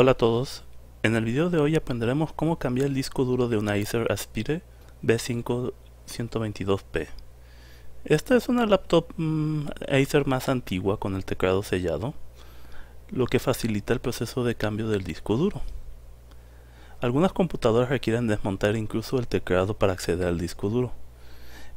Hola a todos, en el video de hoy aprenderemos cómo cambiar el disco duro de una Acer Aspire B5-122P. Esta es una laptop mm, Acer más antigua con el teclado sellado, lo que facilita el proceso de cambio del disco duro. Algunas computadoras requieren desmontar incluso el teclado para acceder al disco duro,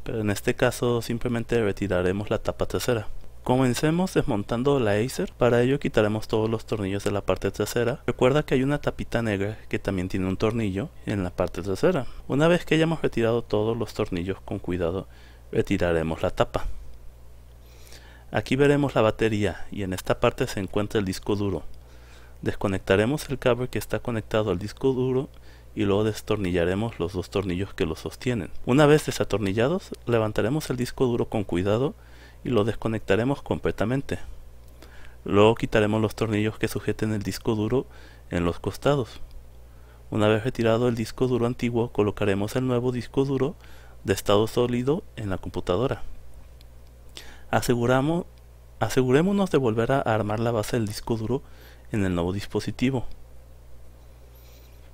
pero en este caso simplemente retiraremos la tapa trasera. Comencemos desmontando la Acer, para ello quitaremos todos los tornillos de la parte trasera. Recuerda que hay una tapita negra que también tiene un tornillo en la parte trasera. Una vez que hayamos retirado todos los tornillos con cuidado, retiraremos la tapa. Aquí veremos la batería y en esta parte se encuentra el disco duro. Desconectaremos el cable que está conectado al disco duro y luego destornillaremos los dos tornillos que lo sostienen. Una vez desatornillados, levantaremos el disco duro con cuidado y lo desconectaremos completamente. Luego quitaremos los tornillos que sujeten el disco duro en los costados. Una vez retirado el disco duro antiguo, colocaremos el nuevo disco duro de estado sólido en la computadora. asegurémonos de volver a armar la base del disco duro en el nuevo dispositivo.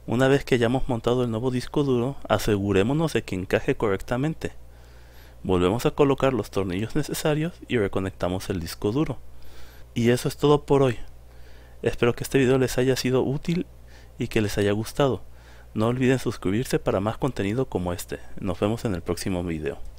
Una vez que hayamos montado el nuevo disco duro, asegurémonos de que encaje correctamente. Volvemos a colocar los tornillos necesarios y reconectamos el disco duro. Y eso es todo por hoy. Espero que este video les haya sido útil y que les haya gustado. No olviden suscribirse para más contenido como este. Nos vemos en el próximo video.